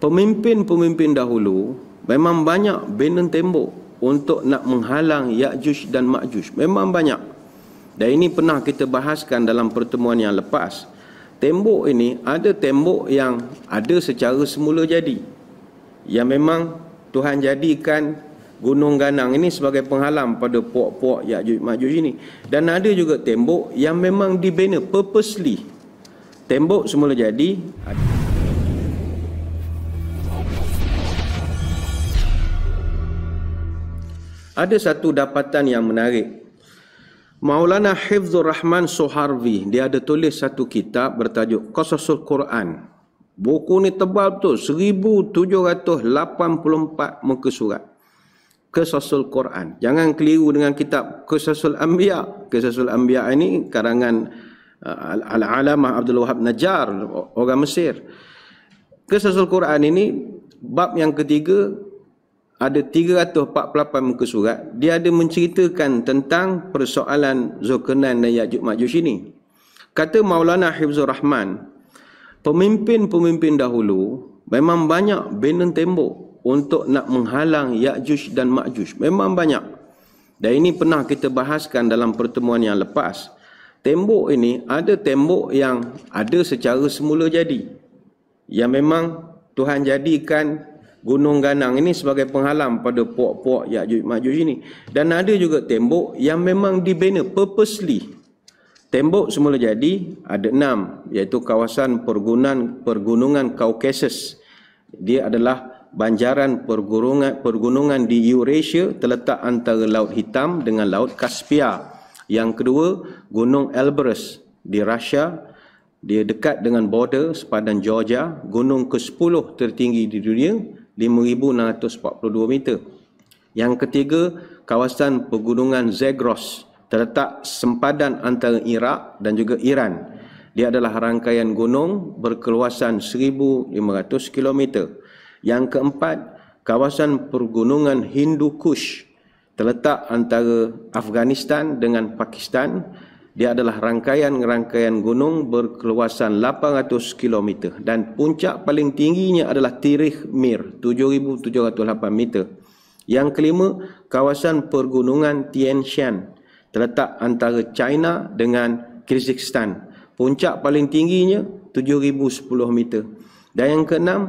pemimpin-pemimpin dahulu memang banyak benen tembok untuk nak menghalang Ya'juj dan Ma'juj. Memang banyak. Dan ini pernah kita bahaskan dalam pertemuan yang lepas. Tembok ini ada tembok yang ada secara semula jadi. Yang memang Tuhan jadikan gunung ganang ini sebagai penghalang pada puak-puak Ya'juj Ma'juj ini. Dan ada juga tembok yang memang dibina purposely. Tembok semula jadi. Ada. ada satu dapatan yang menarik Maulana Hifzur Rahman Soharvi dia ada tulis satu kitab bertajuk Qasasul Quran buku ni tebal tu 1784 muka surat Qasasul Quran jangan keliru dengan kitab Qasasul Anbiya Qasasul Anbiya ini karangan uh, Al-Alamah Abdul Wahab Najjar orang Mesir Qasasul Quran ini bab yang ketiga ada 348 muka surat dia ada menceritakan tentang persoalan Zulkarnain dan Yajuj Majuj ini kata Maulana Hifzur Rahman pemimpin-pemimpin dahulu memang banyak benen tembok untuk nak menghalang Yajuj dan Majuj memang banyak dan ini pernah kita bahaskan dalam pertemuan yang lepas tembok ini ada tembok yang ada secara semula jadi yang memang Tuhan jadikan gunung ganang ini sebagai penghalang pada puak-puak Yakjuj Majuj ini. Dan ada juga tembok yang memang dibina purposely. Tembok semula jadi ada enam iaitu kawasan pergunungan, pergunungan Caucasus. Dia adalah banjaran pergunungan, pergunungan di Eurasia terletak antara Laut Hitam dengan Laut Kaspia. Yang kedua, Gunung Elbrus di Rusia dia dekat dengan border sepadan Georgia, gunung ke-10 tertinggi di dunia 5,642 meter. Yang ketiga, kawasan pegunungan Zagros terletak sempadan antara Iraq dan juga Iran. Dia adalah rangkaian gunung berkeluasan 1,500 kilometer. Yang keempat, kawasan pergunungan Hindu Kush terletak antara Afghanistan dengan Pakistan dia adalah rangkaian-rangkaian gunung berkeluasan 800 km dan puncak paling tingginya adalah Tirikh Mir 7708 meter. Yang kelima, kawasan pergunungan Tian Shan terletak antara China dengan Kyrgyzstan. Puncak paling tingginya 7010 meter. Dan yang keenam,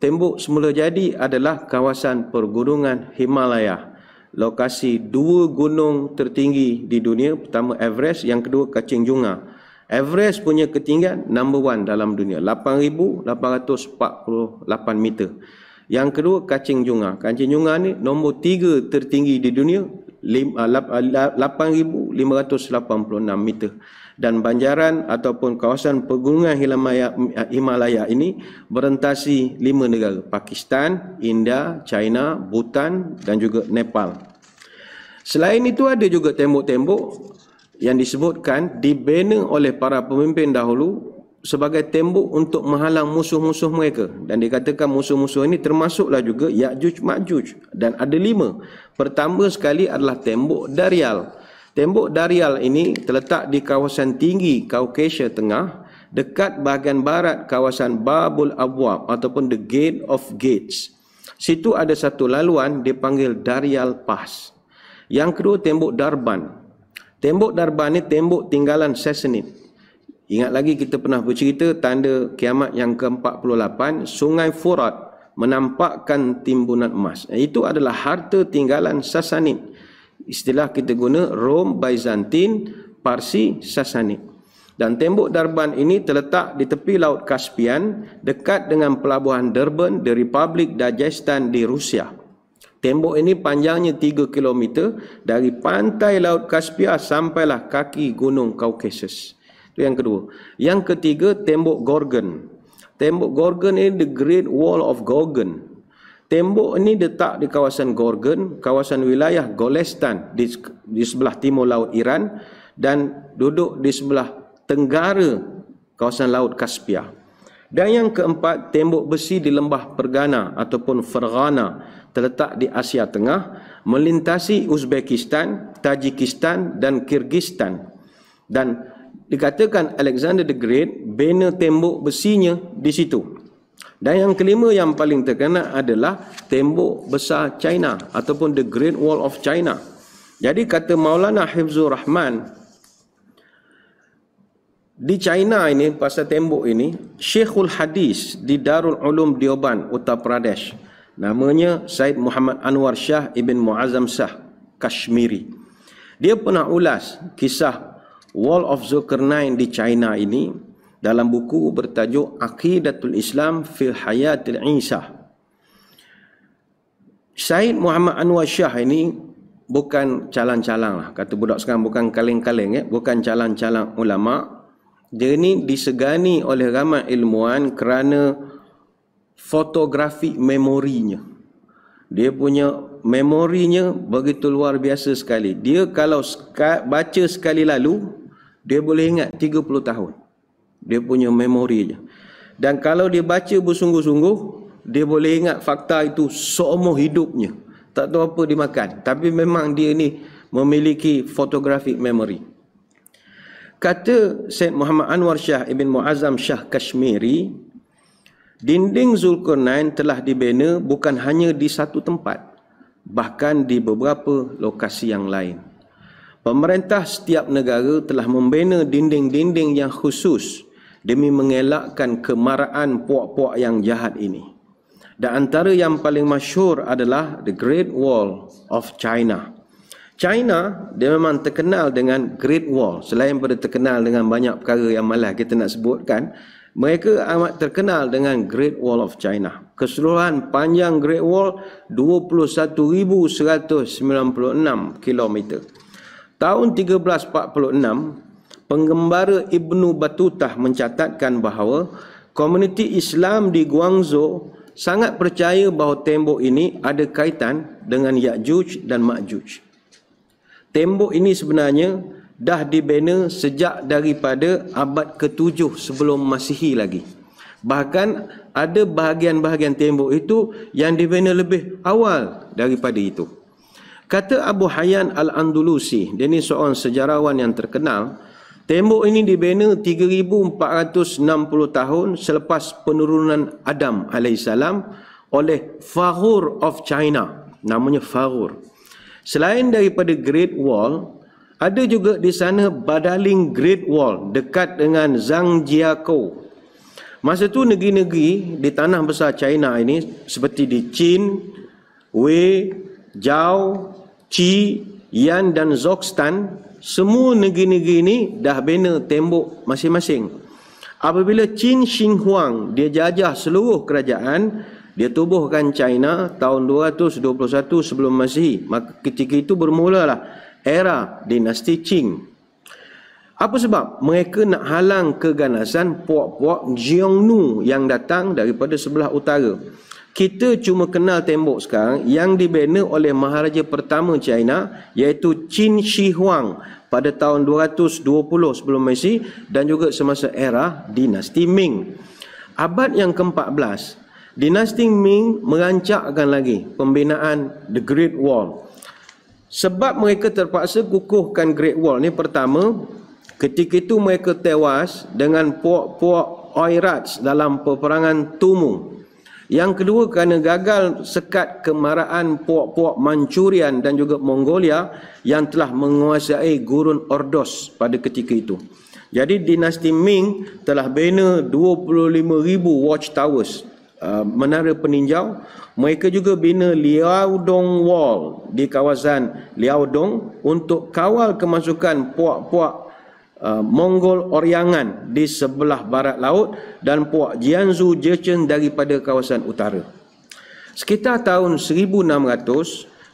tembok semula jadi adalah kawasan pergunungan Himalaya lokasi dua gunung tertinggi di dunia pertama Everest yang kedua Kaching Junga Everest punya ketinggian number one dalam dunia 8,848 meter yang kedua Kaching Junga Kaching Junga ni nombor tiga tertinggi di dunia 8586 ah, ah, meter dan banjaran ataupun kawasan pegunungan Himalaya, Himalaya ini berentasi lima negara Pakistan, India, China, Bhutan dan juga Nepal. Selain itu ada juga tembok-tembok yang disebutkan dibina oleh para pemimpin dahulu sebagai tembok untuk menghalang musuh-musuh mereka dan dikatakan musuh-musuh ini termasuklah juga Ya'juj Ma'juj dan ada lima pertama sekali adalah tembok Darial tembok Darial ini terletak di kawasan tinggi Kaukasia Tengah dekat bahagian barat kawasan Babul Abwab ataupun The Gate of Gates situ ada satu laluan dipanggil Darial Pass yang kedua tembok Darban tembok Darban ini tembok tinggalan Sassanid Ingat lagi kita pernah bercerita tanda kiamat yang ke-48, sungai Furat menampakkan timbunan emas. Itu adalah harta tinggalan Sasanid. Istilah kita guna Rom, Byzantin, Parsi, Sasanid. Dan tembok Darban ini terletak di tepi Laut Kaspian dekat dengan pelabuhan Durban di Republik Dagestan di Rusia. Tembok ini panjangnya 3 km dari pantai Laut Kaspia sampailah kaki Gunung Kaukasus. Itu yang kedua. Yang ketiga, tembok Gorgon. Tembok Gorgon ini the Great Wall of Gorgon. Tembok ini letak di kawasan Gorgon, kawasan wilayah Golestan di, di sebelah timur laut Iran dan duduk di sebelah tenggara kawasan laut Kaspia. Dan yang keempat, tembok besi di lembah Pergana ataupun Fergana terletak di Asia Tengah melintasi Uzbekistan, Tajikistan dan Kyrgyzstan. Dan dikatakan Alexander the Great bina tembok besinya di situ. Dan yang kelima yang paling terkenal adalah tembok besar China ataupun the Great Wall of China. Jadi kata Maulana Hafizur Rahman di China ini pasal tembok ini Sheikhul Hadis di Darul Ulum Dioban Uttar Pradesh namanya Said Muhammad Anwar Shah ibn Muazzam Shah Kashmiri dia pernah ulas kisah Wall of Zulkarnain di China ini dalam buku bertajuk Aqidatul Islam fil Hayatil Isa. Syahid Muhammad Anwar Shah ini bukan calang-calang lah. Kata budak sekarang bukan kaleng-kaleng ya. Bukan calang-calang ulama. Dia ni disegani oleh ramai ilmuwan kerana fotografi memorinya. Dia punya memorinya begitu luar biasa sekali. Dia kalau baca sekali lalu, dia boleh ingat 30 tahun. Dia punya memori je. Dan kalau dia baca bersungguh-sungguh, dia boleh ingat fakta itu seumur hidupnya. Tak tahu apa dia Tapi memang dia ni memiliki photographic memory. Kata Syed Muhammad Anwar Shah Ibn Muazzam Shah Kashmiri, dinding Zulkarnain telah dibina bukan hanya di satu tempat, bahkan di beberapa lokasi yang lain. Pemerintah setiap negara telah membina dinding-dinding yang khusus demi mengelakkan kemarahan puak-puak yang jahat ini. Dan antara yang paling masyur adalah The Great Wall of China. China, dia memang terkenal dengan Great Wall. Selain pada terkenal dengan banyak perkara yang malah kita nak sebutkan, mereka amat terkenal dengan Great Wall of China. Keseluruhan panjang Great Wall 21,196 kilometer. Tahun 1346, pengembara Ibnu Batutah mencatatkan bahawa komuniti Islam di Guangzhou sangat percaya bahawa tembok ini ada kaitan dengan Ya'juj dan Ma'juj. Tembok ini sebenarnya dah dibina sejak daripada abad ke-7 sebelum Masihi lagi. Bahkan ada bahagian-bahagian tembok itu yang dibina lebih awal daripada itu. Kata Abu Hayyan Al-Andalusi, dia ni seorang sejarawan yang terkenal, tembok ini dibina 3460 tahun selepas penurunan Adam alaihissalam oleh Fahur of China. Namanya Fahur. Selain daripada Great Wall, ada juga di sana Badaling Great Wall dekat dengan Zhangjiakou. Masa tu negeri-negeri di tanah besar China ini seperti di Chin, Wei, Zhao, Qi, Yan dan Zokstan semua negeri-negeri ini dah bina tembok masing-masing. Apabila Qin Xing Huang dia jajah seluruh kerajaan, dia tubuhkan China tahun 221 sebelum Masihi. Maka ketika itu bermulalah era dinasti Qing. Apa sebab mereka nak halang keganasan puak-puak Xiongnu yang datang daripada sebelah utara? kita cuma kenal tembok sekarang yang dibina oleh Maharaja pertama China iaitu Qin Shi Huang pada tahun 220 sebelum Masih dan juga semasa era dinasti Ming. Abad yang ke-14, dinasti Ming merancakkan lagi pembinaan The Great Wall. Sebab mereka terpaksa kukuhkan Great Wall ni pertama, ketika itu mereka tewas dengan puak-puak Oirats dalam peperangan Tumu. Yang kedua kerana gagal sekat kemarahan puak-puak Manchurian dan juga Mongolia yang telah menguasai gurun Ordos pada ketika itu. Jadi dinasti Ming telah bina 25,000 towers uh, menara peninjau. Mereka juga bina Liaodong Wall di kawasan Liaodong untuk kawal kemasukan puak-puak Uh, Mongol Oryangan di sebelah barat laut dan Puak Jianzu Jechen daripada kawasan utara. Sekitar tahun 1600,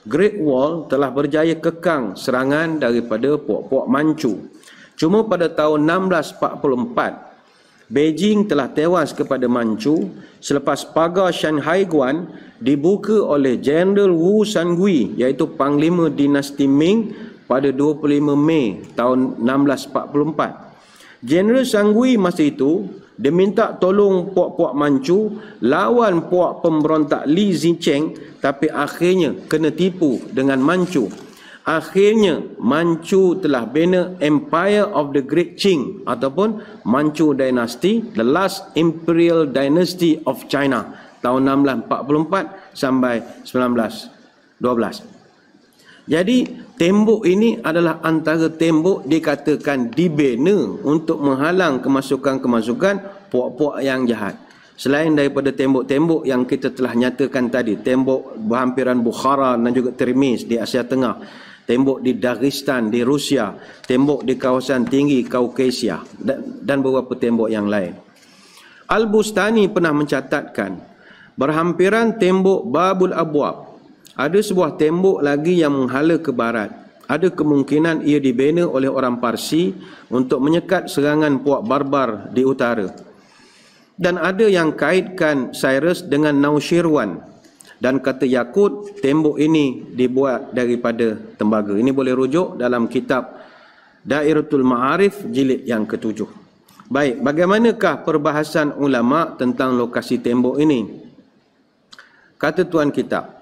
Great Wall telah berjaya kekang serangan daripada Puak-Puak Manchu. Cuma pada tahun 1644, Beijing telah tewas kepada Manchu selepas pagar Shanghai Guan dibuka oleh General Wu Sangui iaitu Panglima Dinasti Ming pada 25 Mei tahun 1644. General Sanggui masa itu dia minta tolong puak-puak Manchu lawan puak pemberontak Li Zicheng tapi akhirnya kena tipu dengan Manchu. Akhirnya Manchu telah bina Empire of the Great Qing ataupun Manchu Dynasty, the last imperial dynasty of China tahun 1644 sampai 1912. Jadi tembok ini adalah antara tembok dikatakan dibina untuk menghalang kemasukan-kemasukan puak-puak yang jahat. Selain daripada tembok-tembok yang kita telah nyatakan tadi, tembok berhampiran Bukhara dan juga Termis di Asia Tengah, tembok di Dagestan di Rusia, tembok di kawasan tinggi Kaukasia dan, beberapa tembok yang lain. Al-Bustani pernah mencatatkan berhampiran tembok Babul Abwab ada sebuah tembok lagi yang menghala ke barat. Ada kemungkinan ia dibina oleh orang Parsi untuk menyekat serangan puak barbar di utara. Dan ada yang kaitkan Cyrus dengan Nausirwan. Dan kata Yakut, tembok ini dibuat daripada tembaga. Ini boleh rujuk dalam kitab Dairatul Ma'arif jilid yang ketujuh. Baik, bagaimanakah perbahasan ulama tentang lokasi tembok ini? Kata tuan kitab,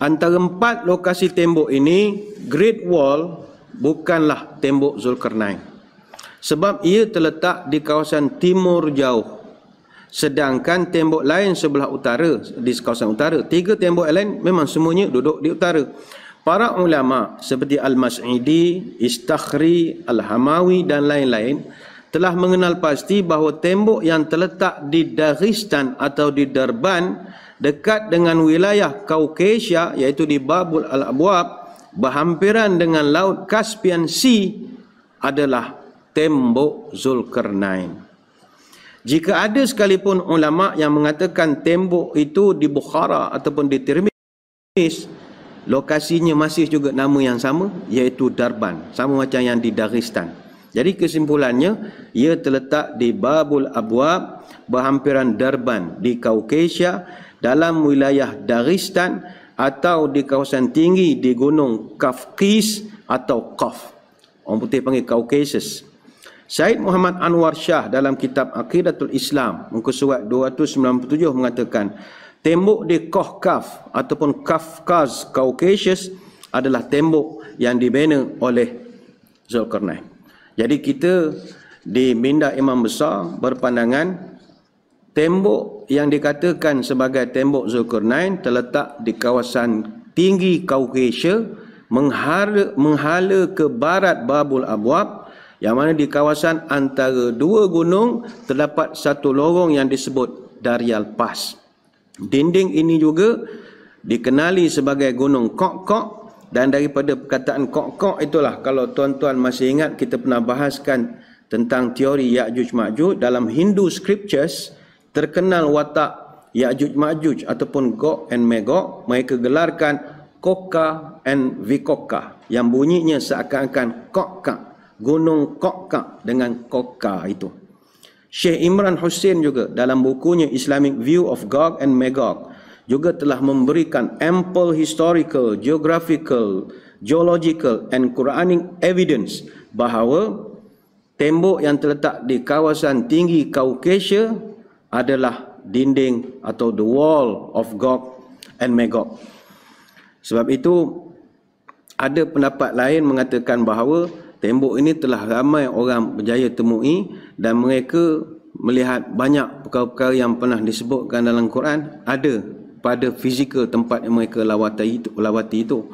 Antara empat lokasi tembok ini, Great Wall bukanlah tembok Zulkarnain. Sebab ia terletak di kawasan timur jauh. Sedangkan tembok lain sebelah utara, di kawasan utara. Tiga tembok lain memang semuanya duduk di utara. Para ulama seperti Al-Mas'idi, Istakhri, Al-Hamawi dan lain-lain telah mengenal pasti bahawa tembok yang terletak di Daghestan atau di Darban dekat dengan wilayah Kaukesia iaitu di Babul Al-Abwab berhampiran dengan Laut Kaspian Sea adalah Tembok Zulkarnain. Jika ada sekalipun ulama yang mengatakan tembok itu di Bukhara ataupun di Tirmis, lokasinya masih juga nama yang sama iaitu Darban, sama macam yang di Daristan. Jadi kesimpulannya, ia terletak di Babul Abwab berhampiran Darban di Kaukasia dalam wilayah Daristan atau di kawasan tinggi di gunung Kafkis atau Kaf. Orang putih panggil Caucasus. Syed Muhammad Anwar Shah dalam kitab Akidatul Islam muka surat 297 mengatakan tembok di Koh Kaf ataupun Kafkaz Caucasus adalah tembok yang dibina oleh Zulkarnain. Jadi kita di minda imam besar berpandangan Tembok yang dikatakan sebagai tembok Zulkarnain terletak di kawasan tinggi Kaukesia menghala, menghala ke barat Babul Abwab yang mana di kawasan antara dua gunung terdapat satu lorong yang disebut Darial Pass. Dinding ini juga dikenali sebagai Gunung Kok-Kok dan daripada perkataan Kok-Kok itulah kalau tuan-tuan masih ingat kita pernah bahaskan tentang teori Ya'juj Ma'juj dalam Hindu scriptures terkenal watak Ya'juj Ma'juj ataupun Gog and Magog mereka gelarkan Koka and Vikoka yang bunyinya seakan-akan Kokka Gunung Kokka dengan Koka itu Syekh Imran Hussein juga dalam bukunya Islamic View of Gog and Magog juga telah memberikan ample historical, geographical, geological and Quranic evidence bahawa tembok yang terletak di kawasan tinggi Kaukasia adalah dinding atau the wall of Gog and Magog. Sebab itu ada pendapat lain mengatakan bahawa tembok ini telah ramai orang berjaya temui dan mereka melihat banyak perkara-perkara yang pernah disebutkan dalam Quran ada pada fizikal tempat yang mereka lawati itu. Lawati itu.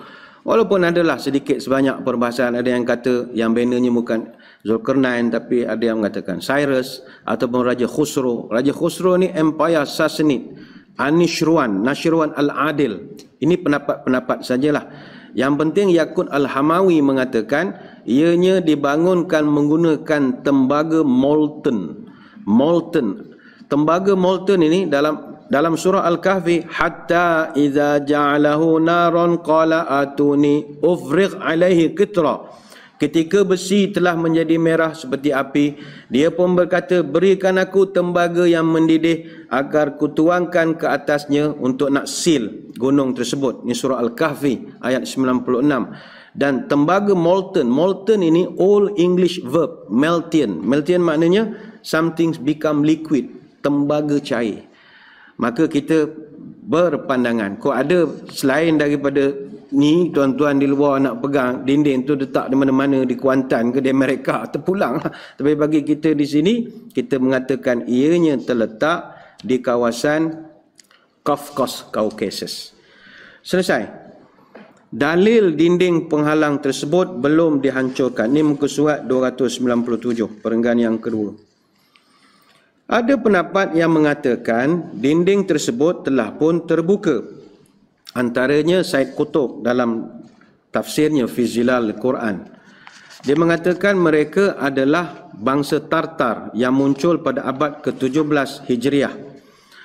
Walaupun adalah sedikit sebanyak perbahasan ada yang kata yang bannernya bukan Zulkarnain tapi ada yang mengatakan Cyrus ataupun Raja Khusro. Raja Khusro ni Empire Sassanid. Anishruan, Nashruan Al-Adil. Ini pendapat-pendapat sajalah. Yang penting Yakut Al-Hamawi mengatakan ianya dibangunkan menggunakan tembaga molten. Molten. Tembaga molten ini dalam dalam surah Al-Kahfi hatta idza ja'alahu naran qala atuni ufriq alaihi qitra ketika besi telah menjadi merah seperti api dia pun berkata berikan aku tembaga yang mendidih agar kutuangkan ke atasnya untuk nak seal gunung tersebut ini surah Al-Kahfi ayat 96 dan tembaga molten molten ini old english verb melting melting maknanya something become liquid tembaga cair maka kita berpandangan kau ada selain daripada ni tuan-tuan di luar nak pegang dinding tu letak di mana-mana di Kuantan ke di Amerika terpulang lah. tapi bagi kita di sini kita mengatakan ianya terletak di kawasan Kafkas Caucasus selesai dalil dinding penghalang tersebut belum dihancurkan ni muka surat 297 perenggan yang kedua ada pendapat yang mengatakan dinding tersebut telah pun terbuka. Antaranya Said Kutub dalam tafsirnya Fizilal Al-Quran. Dia mengatakan mereka adalah bangsa Tartar yang muncul pada abad ke-17 Hijriah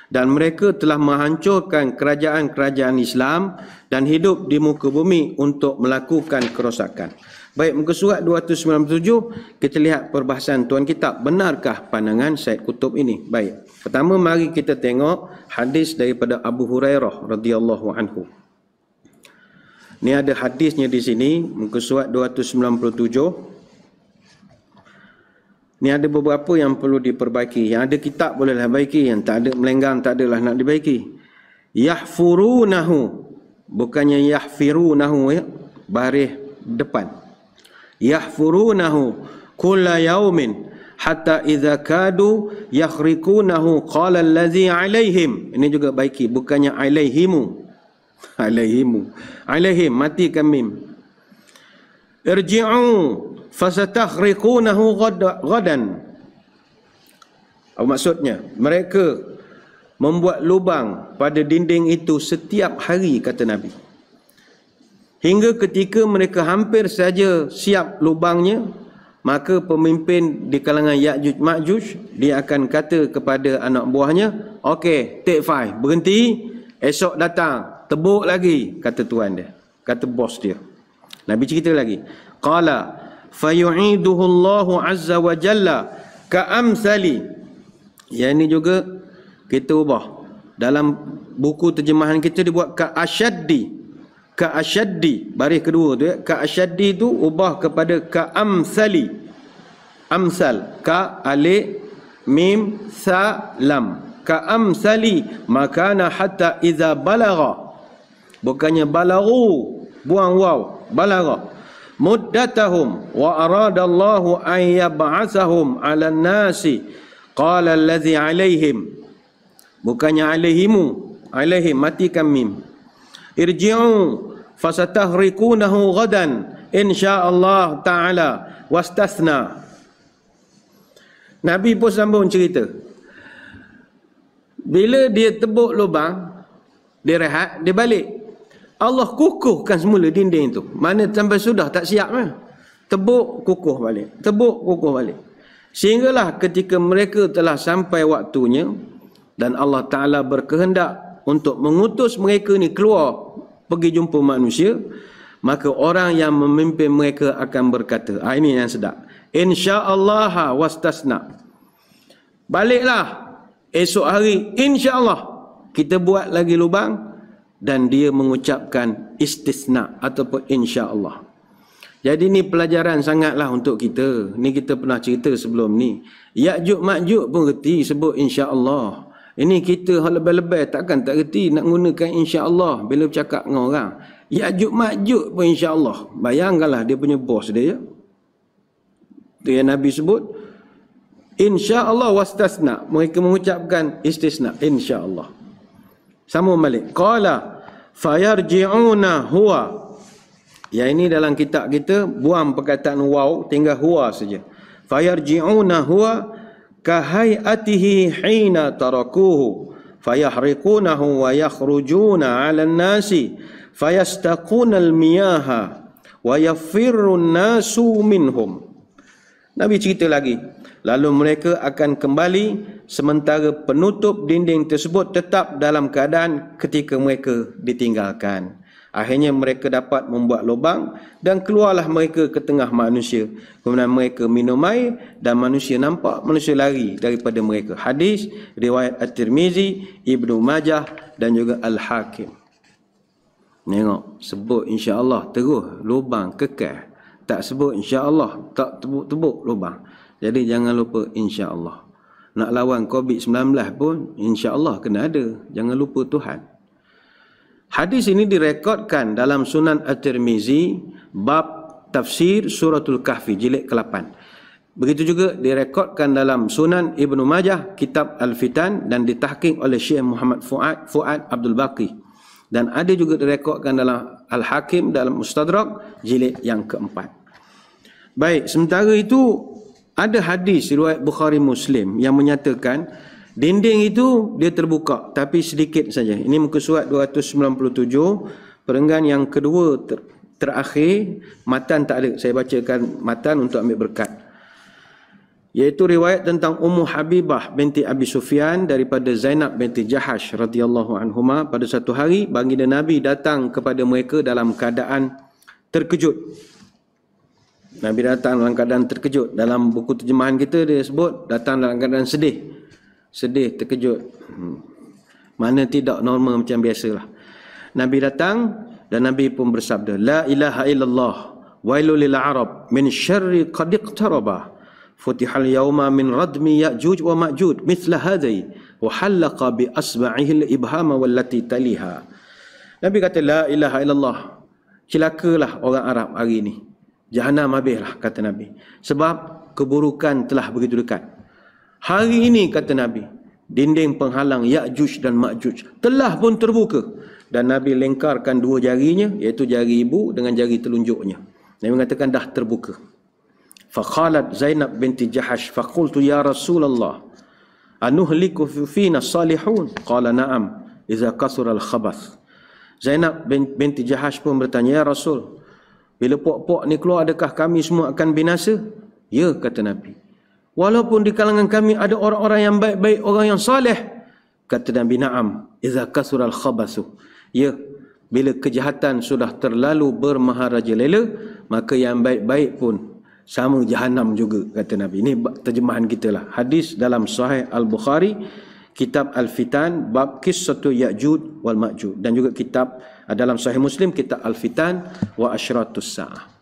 dan mereka telah menghancurkan kerajaan-kerajaan Islam dan hidup di muka bumi untuk melakukan kerosakan. Baik muka surat 297 kita lihat perbahasan tuan kitab benarkah pandangan Said Kutub ini. Baik. Pertama mari kita tengok hadis daripada Abu Hurairah radhiyallahu anhu. Ni ada hadisnya di sini muka surat 297. Ni ada beberapa yang perlu diperbaiki. Yang ada kitab bolehlah baiki, yang tak ada melenggang tak adalah nak dibaiki. Yahfurunahu bukannya yahfirunahu ya. Barih depan yahfurunahu kulla yaumin hatta idza kadu yakhriqunahu qala allazi alaihim ini juga baiki bukannya alaihimu alaihimu alaihim mati kamim irji'u fasatakhriqunahu ghadan apa maksudnya mereka membuat lubang pada dinding itu setiap hari kata nabi Hingga ketika mereka hampir saja siap lubangnya, maka pemimpin di kalangan Ya'juj Ma'juj, dia akan kata kepada anak buahnya, Okey, take five, berhenti, esok datang, tebuk lagi, kata tuan dia, kata bos dia. Nabi cerita lagi, Qala, fayu'iduhu Allah Azza wa Jalla ka'amsali. Yang ini juga kita ubah. Dalam buku terjemahan kita dibuat ka'asyaddi. Ka'asyaddi ka asyaddi baris kedua tu ya ka asyaddi tu ubah kepada ka amsali amsal ka ali mim sa lam ka amsali makana hatta iza balagha bukannya balaru buang waw balagha muddatahum wa arada Allahu an yab'asahum 'ala an-nasi qala allazi 'alaihim bukannya alaihimu alaihim matikan mim irji'u fasatahriqunahu ghadan insyaallah taala wastasna Nabi pun sambung cerita bila dia tebuk lubang dia rehat dia balik Allah kukuhkan semula dinding itu mana sampai sudah tak siap kan tebuk kukuh balik tebuk kukuh balik sehinggalah ketika mereka telah sampai waktunya dan Allah taala berkehendak untuk mengutus mereka ni keluar pergi jumpa manusia maka orang yang memimpin mereka akan berkata ah ini yang sedap insyaallah wastasna baliklah esok hari insyaallah kita buat lagi lubang dan dia mengucapkan istisna ataupun insyaallah jadi ni pelajaran sangatlah untuk kita ni kita pernah cerita sebelum ni yakjuk makjuk pun reti sebut insyaallah allah ini kita hal lebih-lebih takkan tak reti nak gunakan insya-Allah bila bercakap dengan orang. Yajuk Majuk pun insya-Allah. Bayangkanlah dia punya bos dia ya. Itu yang Nabi sebut insya-Allah wastasna. Mereka mengucapkan istisna insya-Allah. Sama balik. Qala fayarji'una huwa. Ya ini dalam kitab kita buang perkataan waw tinggal huwa saja. Fayarji'una huwa kahayatihi hina tarakuhu fayahriqunahu wa yakhrujuna 'ala an-nasi fayastaquna al-miyaha wa yafirru an-nasu minhum Nabi cerita lagi lalu mereka akan kembali sementara penutup dinding tersebut tetap dalam keadaan ketika mereka ditinggalkan Akhirnya mereka dapat membuat lubang dan keluarlah mereka ke tengah manusia. Kemudian mereka minum air dan manusia nampak manusia lari daripada mereka. Hadis, riwayat At-Tirmizi, Ibnu Majah dan juga Al-Hakim. Nengok, sebut insya-Allah terus lubang kekal. Tak sebut insya-Allah tak tebuk-tebuk lubang. Jadi jangan lupa insya-Allah. Nak lawan COVID-19 pun insya-Allah kena ada. Jangan lupa Tuhan. Hadis ini direkodkan dalam Sunan At-Tirmizi bab tafsir Suratul Kahfi jilid ke-8. Begitu juga direkodkan dalam Sunan Ibn Majah Kitab Al-Fitan dan ditahking oleh Syekh Muhammad Fuad, Fuad Abdul Baqi. Dan ada juga direkodkan dalam Al-Hakim dalam Mustadrak jilid yang keempat. Baik, sementara itu ada hadis riwayat Bukhari Muslim yang menyatakan Dinding itu dia terbuka tapi sedikit saja. Ini muka surat 297, perenggan yang kedua ter- terakhir, matan tak ada. Saya bacakan matan untuk ambil berkat. Yaitu riwayat tentang Ummu Habibah binti Abi Sufyan daripada Zainab binti Jahash radhiyallahu anhuma pada satu hari baginda Nabi datang kepada mereka dalam keadaan terkejut. Nabi datang dalam keadaan terkejut. Dalam buku terjemahan kita dia sebut datang dalam keadaan sedih sedih, terkejut. Hmm. Mana tidak normal macam biasalah. Nabi datang dan Nabi pun bersabda, La ilaha illallah wailu lil arab min syarri qadiq taraba futihal yawma min radmi ya'juj wa ma'juj mithla hadai wa halaqa bi asba'ihil ibhama wallati taliha. Nabi kata, La ilaha illallah. Cilakalah orang Arab hari ini. Jahannam habislah, kata Nabi. Sebab keburukan telah begitu dekat. Hari ini kata Nabi, dinding penghalang Ya'juj dan Ma'juj telah pun terbuka. Dan Nabi lengkarkan dua jarinya, iaitu jari ibu dengan jari telunjuknya. Nabi mengatakan dah terbuka. Fakhalat Zainab binti Jahash fakultu ya Rasulullah. Anuhliku fina salihun. Qala na'am. Iza kasur al-khabas. Zainab binti Jahash pun bertanya, Ya Rasul, bila puak-puak ni keluar, adakah kami semua akan binasa? Ya, kata Nabi. Walaupun di kalangan kami ada orang-orang yang baik-baik, orang yang soleh, Kata Nabi Naam, Iza kasur al-khabasu. Ya, bila kejahatan sudah terlalu bermaharaja lela, maka yang baik-baik pun sama jahanam juga, kata Nabi. Ini terjemahan kita lah. Hadis dalam Sahih Al-Bukhari, Kitab Al-Fitan, Bab Kisatu Ya'jud wal Ma'jud. Dan juga kitab dalam Sahih Muslim, Kitab Al-Fitan wa Ashratus Sa'ah.